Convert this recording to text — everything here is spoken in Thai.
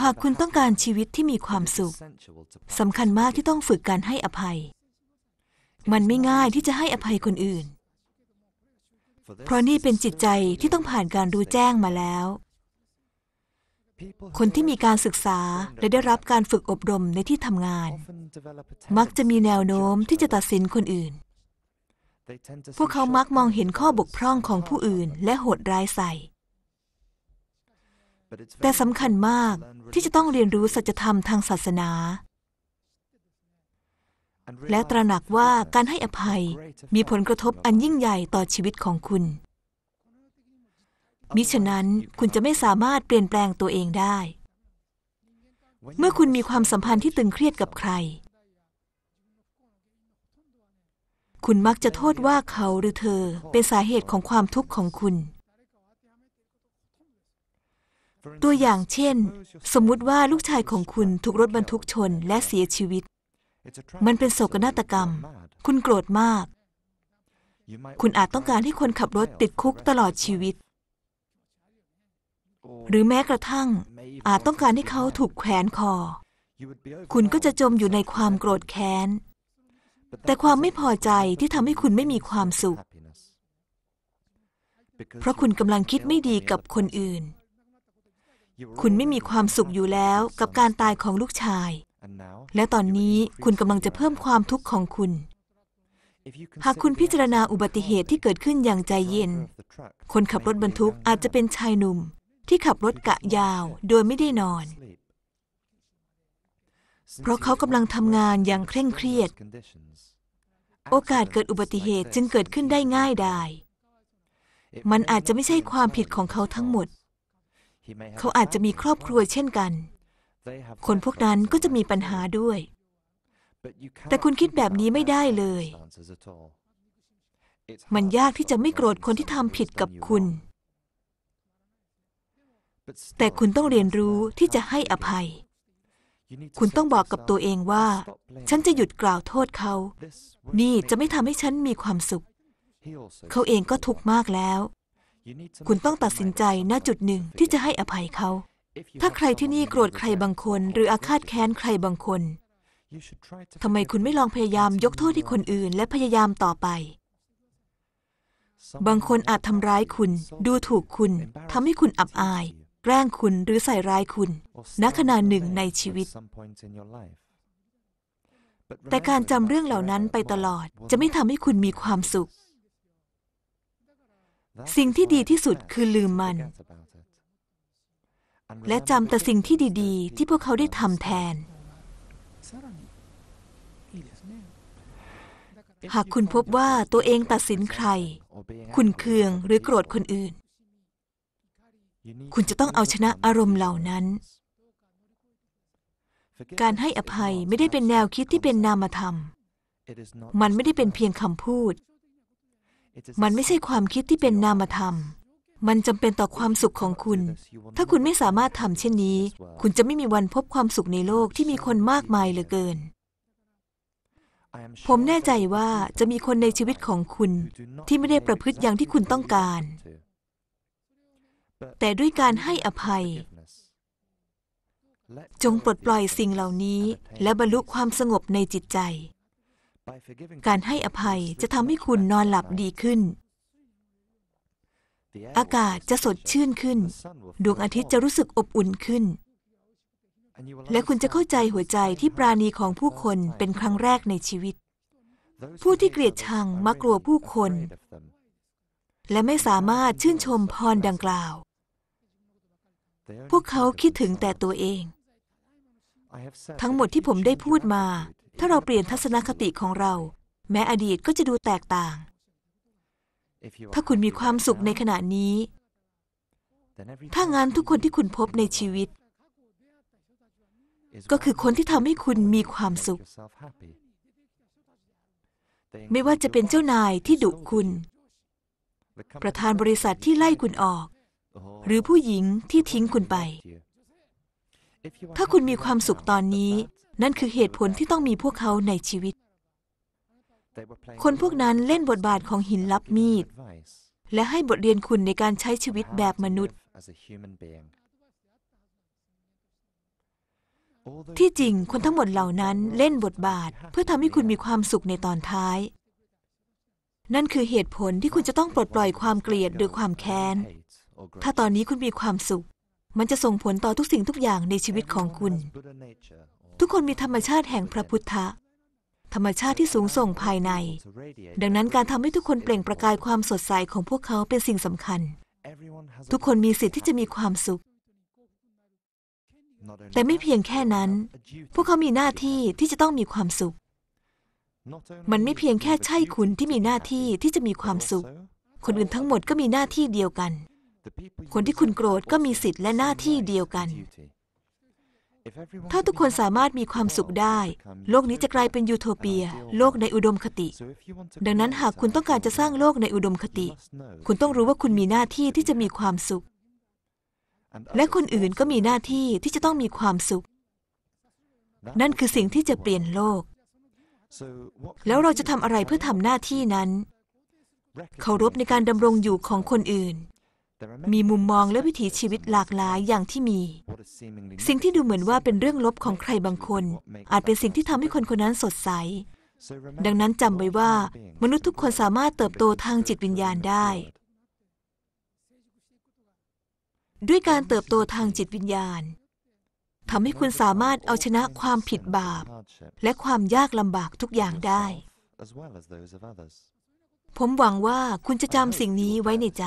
หากคุณต้องการชีวิตที่มีความสุข สำคัญมากที่ต้องฝึกการให้อภัย มันไม่ง่ายที่จะให้อภัยคนอื่น เพราะนี่เป็นจิตใจที่ต้องผ่านการรู้แจ้งมาแล้ว คนที่มีการศึกษาและได้รับการฝึกอบรมในที่ทำงาน มักจะมีแนวโน้มที่จะตัดสินคนอื่น พวกเขามักมองเห็นข้อบกพร่องของผู้อื่น และโหดร้ายใส่แต่สำคัญมากที่จะต้องเรียนรู้สัจธรรมทางศาสนา และตระหนักว่าการให้อภัยมีผลกระทบอันยิ่งใหญ่ต่อชีวิตของคุณ มิฉะนั้นคุณจะไม่สามารถเปลี่ยนแปลงตัวเองได้ เมื่อคุณมีความสัมพันธ์ที่ตึงเครียดกับใคร คุณมักจะโทษว่าเขาหรือเธอเป็นสาเหตุของความทุกข์ของคุณตัวอย่างเช่น สมมุติว่าลูกชายของคุณถูกรถบรรทุกชนและเสียชีวิต มันเป็นโศกนาฏกรรม คุณโกรธมาก คุณอาจต้องการให้คนขับรถติดคุกตลอดชีวิต หรือแม้กระทั่งอาจต้องการให้เขาถูกแขวนคอ คุณก็จะจมอยู่ในความโกรธแค้นแต่ความไม่พอใจที่ทำให้คุณไม่มีความสุข เพราะคุณกำลังคิดไม่ดีกับคนอื่นคุณไม่มีความสุขอยู่แล้วกับการตายของลูกชาย และตอนนี้คุณกำลังจะเพิ่มความทุกข์ของคุณ หากคุณพิจารณาอุบัติเหตุที่เกิดขึ้นอย่างใจเย็น คนขับรถบรรทุกอาจจะเป็นชายหนุ่ม ที่ขับรถกะยาวโดยไม่ได้นอน เพราะเขากำลังทำงานอย่างเคร่งเครียด โอกาสเกิดอุบัติเหตุจึงเกิดขึ้นได้ง่ายดายมันอาจจะไม่ใช่ความผิดของเขาทั้งหมดเขาอาจจะมีครอบครัวเช่นกัน คนพวกนั้นก็จะมีปัญหาด้วย แต่คุณคิดแบบนี้ไม่ได้เลย มันยากที่จะไม่โกรธคนที่ทำผิดกับคุณ แต่คุณต้องเรียนรู้ที่จะให้อภัย คุณต้องบอกกับตัวเองว่า ฉันจะหยุดกล่าวโทษเขา นี่จะไม่ทำให้ฉันมีความสุข เขาเองก็ทุกข์มากแล้วคุณต้องตัดสินใจณจุดหนึ่งที่จะให้อภัยเขา ถ้าใครที่นี่โกรธใครบางคนหรืออาฆาตแค้นใครบางคน ทำไมคุณไม่ลองพยายามยกโทษให้คนอื่นและพยายามต่อไป บางคนอาจทำร้ายคุณ ดูถูกคุณทำให้คุณอับอายแกล้งคุณหรือใส่ร้ายคุณณขณะหนึ่งในชีวิต แต่การจำเรื่องเหล่านั้นไปตลอด จะไม่ทำให้คุณมีความสุขสิ่งที่ดีที่สุดคือลืมมัน และจำแต่สิ่งที่ดีๆ ที่พวกเขาได้ทำแทน หากคุณพบว่าตัวเองตัดสินใคร คุณเคืองหรือโกรธคนอื่น คุณจะต้องเอาชนะอารมณ์เหล่านั้น การให้อภัยไม่ได้เป็นแนวคิดที่เป็นนามธรรม มันไม่ได้เป็นเพียงคำพูดมันไม่ใช่ความคิดที่เป็นนามธรรม มันจำเป็นต่อความสุขของคุณ ถ้าคุณไม่สามารถทำเช่นนี้ คุณจะไม่มีวันพบความสุขในโลกที่มีคนมากมายเหลือเกิน ผมแน่ใจว่าจะมีคนในชีวิตของคุณที่ไม่ได้ประพฤติอย่างที่คุณต้องการ แต่ด้วยการให้อภัย จงปลดปล่อยสิ่งเหล่านี้ และบรรลุความสงบในจิตใจการให้อภัยจะทำให้คุณนอนหลับดีขึ้น อากาศจะสดชื่นขึ้น ดวงอาทิตย์จะรู้สึกอบอุ่นขึ้น และคุณจะเข้าใจหัวใจที่ปราณีของผู้คนเป็นครั้งแรกในชีวิต ผู้ที่เกลียดชังมากลัวผู้คน และไม่สามารถชื่นชมพรดังกล่าว พวกเขาคิดถึงแต่ตัวเอง ทั้งหมดที่ผมได้พูดมาถ้าเราเปลี่ยนทัศนคติของเรา แม้อดีตก็จะดูแตกต่าง ถ้าคุณมีความสุขในขณะนี้ ถ้างานทุกคนที่คุณพบในชีวิต ก็คือคนที่ทำให้คุณมีความสุข ไม่ว่าจะเป็นเจ้านายที่ดุคุณ ประธานบริษัทที่ไล่คุณออก หรือผู้หญิงที่ทิ้งคุณไป ถ้าคุณมีความสุขตอนนี้นั่นคือเหตุผลที่ต้องมีพวกเขาในชีวิต คนพวกนั้นเล่นบทบาทของหินลับมีดและให้บทเรียนคุณในการใช้ชีวิตแบบมนุษย์ ที่จริงคนทั้งหมดเหล่านั้นเล่นบทบาทเพื่อทำให้คุณมีความสุขในตอนท้าย นั่นคือเหตุผลที่คุณจะต้องปลดปล่อยความเกลียดหรือความแค้น ถ้าตอนนี้คุณมีความสุข มันจะส่งผลต่อทุกสิ่งทุกอย่างในชีวิตของคุณทุกคนมีธรรมชาติแห่งพระพุทธะธรรมชาติที่สูงส่งภายใน ดังนั้นการทำให้ทุกคนเปล่งประกายความสดใสของพวกเขาเป็นสิ่งสำคัญ ทุกคนมีสิทธิ์ที่จะมีความสุข แต่ไม่เพียงแค่นั้น พวกเขามีหน้าที่ที่จะต้องมีความสุข มันไม่เพียงแค่ใช่คุณที่มีหน้าที่ที่จะมีความสุข คนอื่นทั้งหมดก็มีหน้าที่เดียวกัน คนที่คุณโกรธก็มีสิทธิ์และหน้าที่เดียวกันถ้าทุกคนสามารถมีความสุขได้ โลกนี้จะกลายเป็นยูโทเปีย โลกในอุดมคติ ดังนั้นหากคุณต้องการจะสร้างโลกในอุดมคติ คุณต้องรู้ว่าคุณมีหน้าที่ที่จะมีความสุข และคนอื่นก็มีหน้าที่ที่จะต้องมีความสุข นั่นคือสิ่งที่จะเปลี่ยนโลก แล้วเราจะทำอะไรเพื่อทำหน้าที่นั้น เคารพในการดำรงอยู่ของคนอื่นมีมุมมองและวิถีชีวิตหลากหลายอย่างที่มี สิ่งที่ดูเหมือนว่าเป็นเรื่องลบของใครบางคนอาจเป็นสิ่งที่ทำให้คนคนนั้นสดใสดังนั้นจำไว้ว่า มนุษย์ทุกคนสามารถเติบโตทางจิตวิญญาณได้ ด้วยการเติบโตทางจิตวิญญาณทำให้คุณสามารถเอาชนะความผิดบาป และความยากลำบากทุกอย่างได้ ผมหวังว่าคุณจะจำสิ่งนี้ไว้ในใจ